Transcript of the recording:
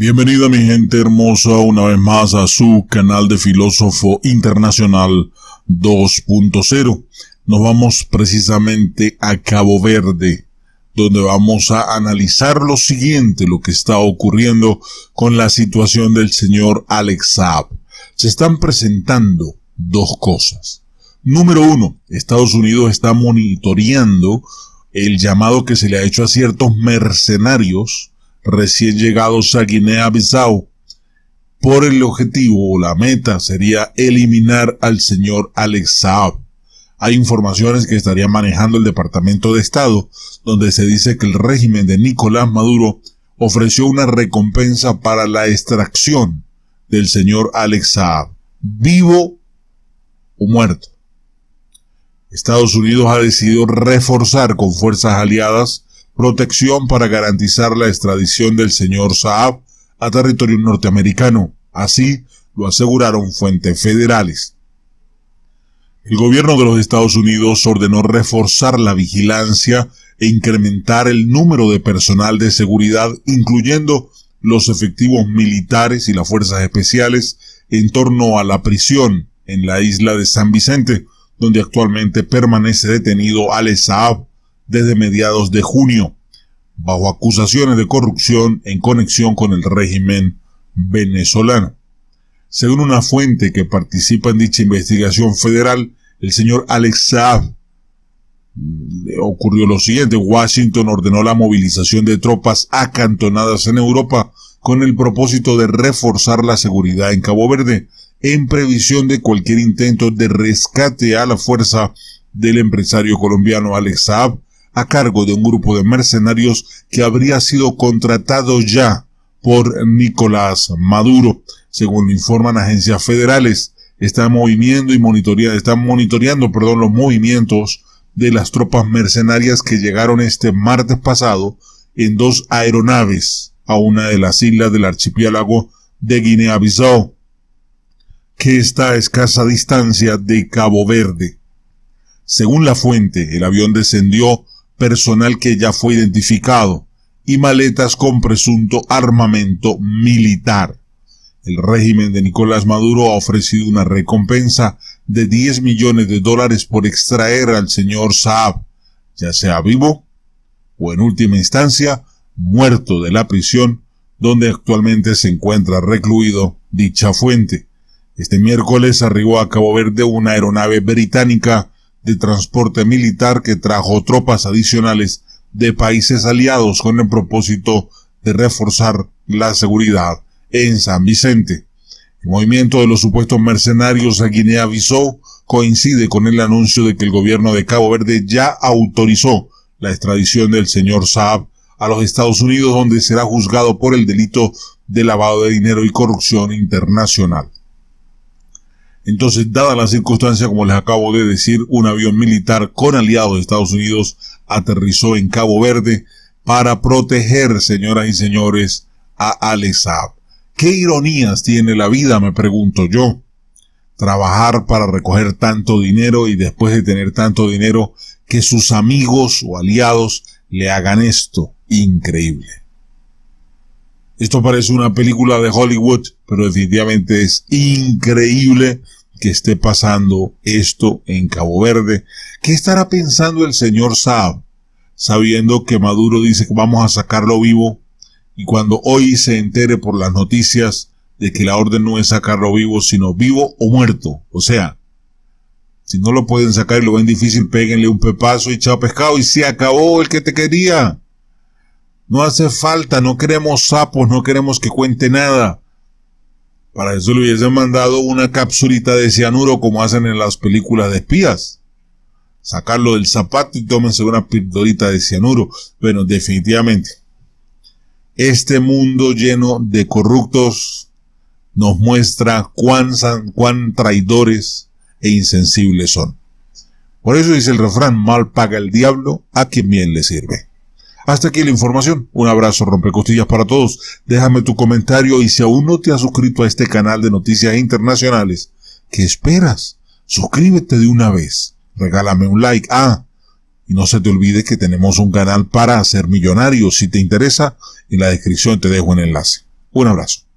Bienvenida mi gente hermosa una vez más a su canal de Filósofo Internacional 2.0. Nos vamos precisamente a Cabo Verde, donde vamos a analizar lo siguiente, lo que está ocurriendo con la situación del señor Alex Saab. Se están presentando dos cosas. Número uno, Estados Unidos está monitoreando el llamado que se le ha hecho a ciertos mercenarios recién llegados a Guinea-Bissau, por el objetivo o la meta sería eliminar al señor Alex Saab. Hay informaciones que estaría manejando el Departamento de Estado, donde se dice que el régimen de Nicolás Maduro ofreció una recompensa para la extracción del señor Alex Saab, vivo o muerto. Estados Unidos ha decidido reforzar con fuerzas aliadas protección para garantizar la extradición del señor Saab a territorio norteamericano. Así lo aseguraron fuentes federales. El gobierno de los Estados Unidos ordenó reforzar la vigilancia e incrementar el número de personal de seguridad, incluyendo los efectivos militares y las fuerzas especiales, en torno a la prisión en la isla de San Vicente, donde actualmente permanece detenido Ale Saab, desde mediados de junio, bajo acusaciones de corrupción en conexión con el régimen venezolano. Según una fuente que participa en dicha investigación federal, el señor Alex Saab ocurrió lo siguiente. Washington ordenó la movilización de tropas acantonadas en Europa con el propósito de reforzar la seguridad en Cabo Verde, en previsión de cualquier intento de rescate a la fuerza del empresario colombiano Alex Saab, a cargo de un grupo de mercenarios que habría sido contratado ya por Nicolás Maduro, según informan agencias federales. Están moviendo y monitoreando, perdón, los movimientos de las tropas mercenarias que llegaron este martes pasado en dos aeronaves a una de las islas del archipiélago de Guinea-Bissau, que está a escasa distancia de Cabo Verde. Según la fuente, el avión descendió personal que ya fue identificado y maletas con presunto armamento militar. El régimen de Nicolás Maduro ha ofrecido una recompensa de 10 millones de dólares por extraer al señor Saab, ya sea vivo o en última instancia muerto de la prisión donde actualmente se encuentra recluido dicha fuente. Este miércoles arribó a Cabo Verde una aeronave británica de transporte militar que trajo tropas adicionales de países aliados con el propósito de reforzar la seguridad en San Vicente. El movimiento de los supuestos mercenarios a Guinea-Bissau coincide con el anuncio de que el gobierno de Cabo Verde ya autorizó la extradición del señor Saab a los Estados Unidos donde será juzgado por el delito de lavado de dinero y corrupción internacional. Entonces, dada la circunstancia, como les acabo de decir, un avión militar con aliados de Estados Unidos aterrizó en Cabo Verde para proteger, señoras y señores, a Al Saab. ¿Qué ironías tiene la vida, me pregunto yo? Trabajar para recoger tanto dinero y después de tener tanto dinero que sus amigos o aliados le hagan esto. Increíble. Esto parece una película de Hollywood, pero definitivamente es increíble que esté pasando esto en Cabo Verde. ¿Qué estará pensando el señor Saab, sabiendo que Maduro dice que vamos a sacarlo vivo y cuando hoy se entere por las noticias de que la orden no es sacarlo vivo, sino vivo o muerto? O sea, si no lo pueden sacar y lo ven difícil, péguenle un pepazo y chao pescado y se acabó el que te quería. No hace falta, no queremos sapos, no queremos que cuente nada. Para eso le hubiesen mandado una capsulita de cianuro como hacen en las películas de espías. Sacarlo del zapato y tómense una pintorita de cianuro. Bueno, definitivamente. Este mundo lleno de corruptos nos muestra cuán, cuán traidores e insensibles son. Por eso dice el refrán, mal paga el diablo a quien bien le sirve. Hasta aquí la información. Un abrazo, rompecostillas para todos. Déjame tu comentario y si aún no te has suscrito a este canal de noticias internacionales, ¿qué esperas? Suscríbete de una vez. Regálame un like. Ah, y no se te olvide que tenemos un canal para ser millonarios. Si te interesa, en la descripción te dejo un enlace. Un abrazo.